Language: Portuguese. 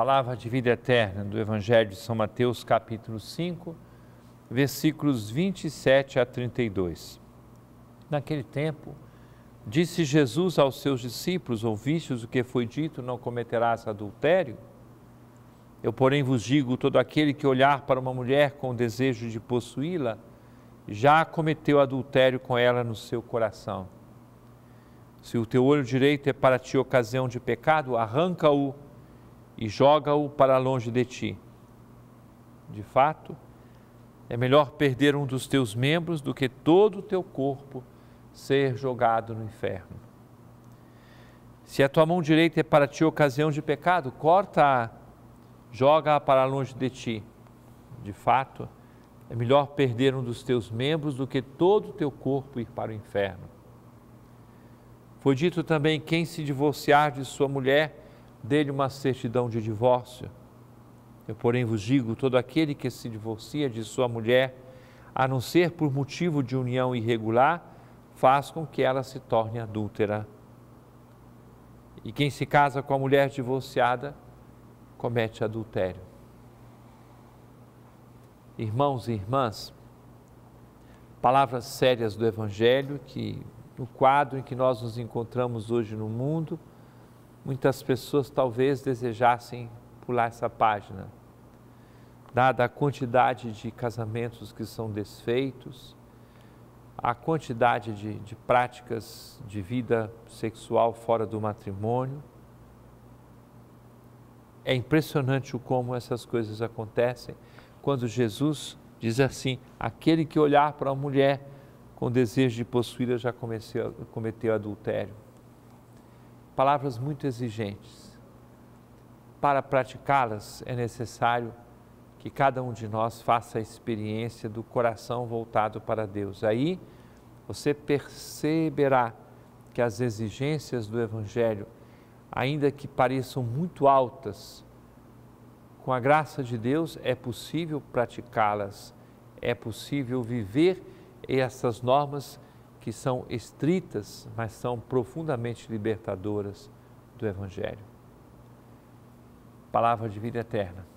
Palavra de vida eterna do Evangelho de São Mateus, capítulo 5, versículos 27 a 32. Naquele tempo, disse Jesus aos seus discípulos: Ouvistes o que foi dito, não cometerás adultério? Eu, porém, vos digo: todo aquele que olhar para uma mulher com desejo de possuí-la, já cometeu adultério com ela no seu coração. Se o teu olho direito é para ti ocasião de pecado, arranca-o e joga-o para longe de ti. De fato, é melhor perder um dos teus membros do que todo o teu corpo ser jogado no inferno. Se a tua mão direita é para ti ocasião de pecado, corta-a, joga-a para longe de ti. De fato, é melhor perder um dos teus membros do que todo o teu corpo ir para o inferno. Foi dito também: quem se divorciar de sua mulher, dele uma certidão de divórcio. Eu, porém, vos digo: todo aquele que se divorcia de sua mulher, a não ser por motivo de união irregular, faz com que ela se torne adúltera. E quem se casa com a mulher divorciada comete adultério. Irmãos e irmãs, palavras sérias do Evangelho que no quadro em que nós nos encontramos hoje no mundo, muitas pessoas talvez desejassem pular essa página, dada a quantidade de casamentos que são desfeitos, a quantidade de, de práticas de vida sexual fora do matrimônio. É impressionante o como essas coisas acontecem quando Jesus diz assim: aquele que olhar para a mulher com desejo de possuí-la já cometeu adultério palavras muito exigentes. Para praticá-las é necessário que cada um de nós faça a experiência do coração voltado para Deus. Aí você perceberá que as exigências do Evangelho, ainda que pareçam muito altas, com a graça de Deus é possível praticá-las, é possível viver essas normas que são estritas, mas são profundamente libertadoras do Evangelho. Palavra de vida eterna.